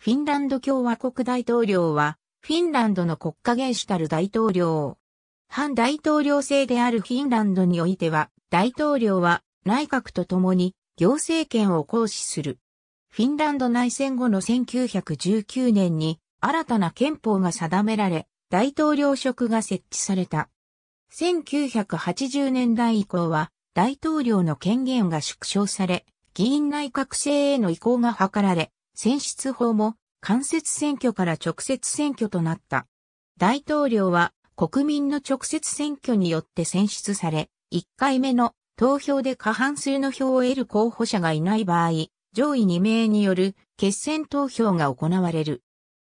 フィンランド共和国大統領は、フィンランドの国家元首たる大統領。反大統領制であるフィンランドにおいては、大統領は内閣と共に行政権を行使する。フィンランド内戦後の1919年に新たな憲法が定められ、大統領職が設置された。1980年代以降は大統領の権限が縮小され、議員内閣制への移行が図られ、選出法も間接選挙から直接選挙となった。大統領は国民の直接選挙によって選出され、1回目の投票で過半数の票を得る候補者がいない場合、上位2名による決選投票が行われる。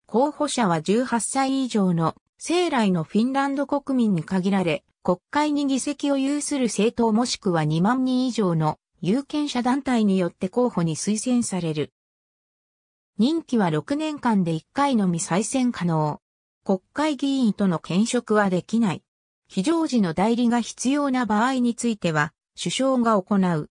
候補者は18歳以上の生来のフィンランド国民に限られ、国会に議席を有する政党もしくは2万人以上の有権者団体によって候補に推薦される。任期は6年間で1回のみ再選可能。国会議員との兼職はできない。非常時の代理が必要な場合については、首相が行う。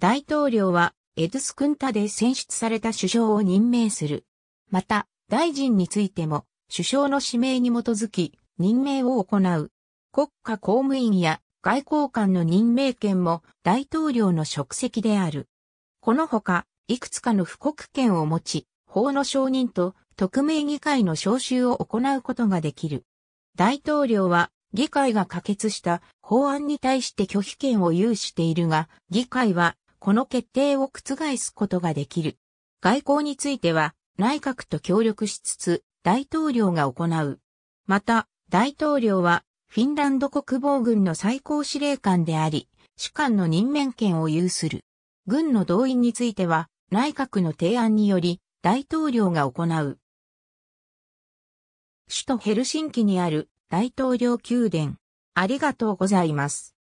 大統領は、エドスクンタで選出された首相を任命する。また、大臣についても、首相の指名に基づき、任命を行う。国家公務員や外交官の任命権も大統領の職責である。このほか、いくつかの布告権を持ち、法の承認と特命議会の召集を行うことができる。大統領は議会が可決した法案に対して拒否権を有しているが、議会はこの決定を覆すことができる。外交については内閣と協力しつつ大統領が行う。また、大統領はフィンランド国防軍の最高司令官であり、主官の任免権を有する。軍の動員については内閣の提案により大統領が行う。首都ヘルシンキにある大統領宮殿。ありがとうございます。